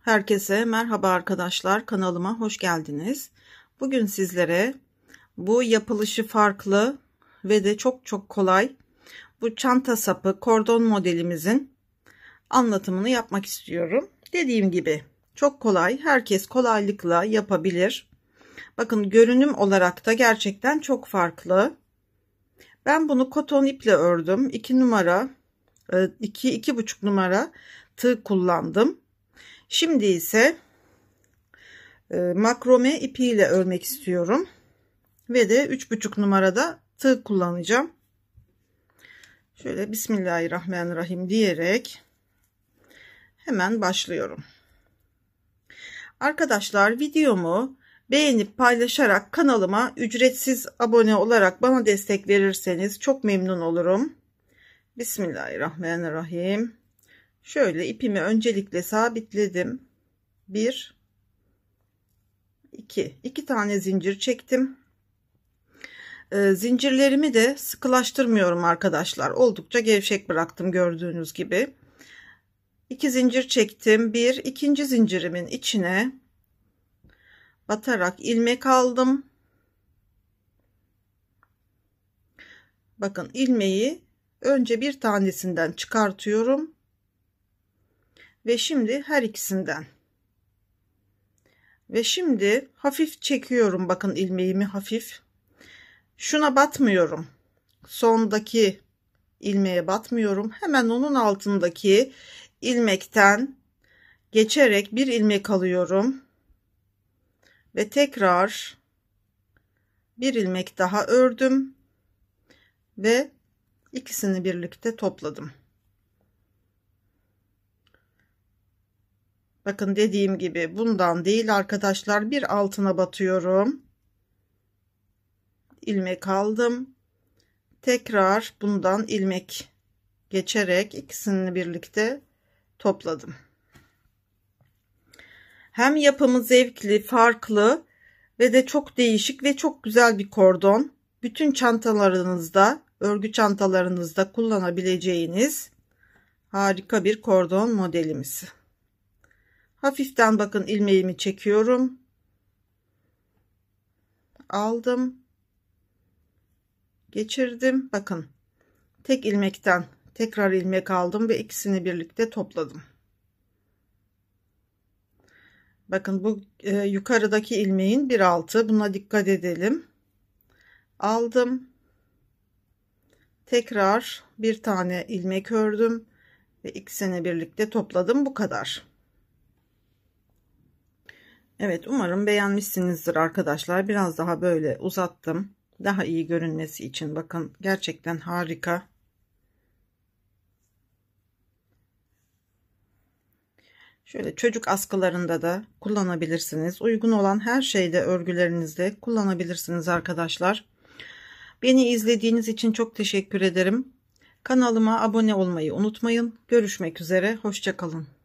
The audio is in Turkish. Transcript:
Herkese merhaba arkadaşlar kanalıma hoş geldiniz. Bugün sizlere bu yapılışı farklı ve de çok çok kolay bu çanta sapı kordon modelimizin anlatımını yapmak istiyorum. Dediğim gibi çok kolay herkes kolaylıkla yapabilir. Bakın görünüm olarak da gerçekten çok farklı. Ben bunu koton iple ördüm. 2 numara 2 e, 2,5 numara tığ kullandım. Şimdi ise e, makrome ipiyle örmek istiyorum. Ve de üç buçuk numarada tığ kullanacağım. Şöyle Bismillahirrahmanirrahim diyerek hemen başlıyorum. Arkadaşlar videomu beğenip paylaşarak kanalıma ücretsiz abone olarak bana destek verirseniz çok memnun olurum. Bismillahirrahmanirrahim. Şöyle ipimi öncelikle sabitledim. 1 2 2 tane zincir çektim. Ee, zincirlerimi de sıkılaştırmıyorum arkadaşlar. Oldukça gevşek bıraktım gördüğünüz gibi. 2 zincir çektim. 1 ikinci zincirimin içine batarak ilmek aldım. Bakın ilmeği önce bir tanesinden çıkartıyorum ve şimdi her ikisinden ve şimdi hafif çekiyorum bakın ilmeğimi hafif şuna batmıyorum sondaki ilmeğe batmıyorum hemen onun altındaki ilmekten geçerek bir ilmek alıyorum ve tekrar bir ilmek daha ördüm ve ikisini birlikte topladım Bakın dediğim gibi bundan değil arkadaşlar bir altına batıyorum. ilmek aldım. Tekrar bundan ilmek geçerek ikisini birlikte topladım. Hem yapımı zevkli, farklı ve de çok değişik ve çok güzel bir kordon. Bütün çantalarınızda, örgü çantalarınızda kullanabileceğiniz harika bir kordon modelimiz hafiften bakın ilmeğimi çekiyorum aldım geçirdim bakın tek ilmekten tekrar ilmek aldım ve ikisini birlikte topladım bakın bu e, yukarıdaki ilmeğin bir altı buna dikkat edelim aldım tekrar bir tane ilmek ördüm ve ikisini birlikte topladım bu kadar Evet umarım beğenmişsinizdir arkadaşlar. Biraz daha böyle uzattım. Daha iyi görünmesi için bakın gerçekten harika. Şöyle çocuk askılarında da kullanabilirsiniz. Uygun olan her şeyde örgülerinizde kullanabilirsiniz arkadaşlar. Beni izlediğiniz için çok teşekkür ederim. Kanalıma abone olmayı unutmayın. Görüşmek üzere. Hoşçakalın.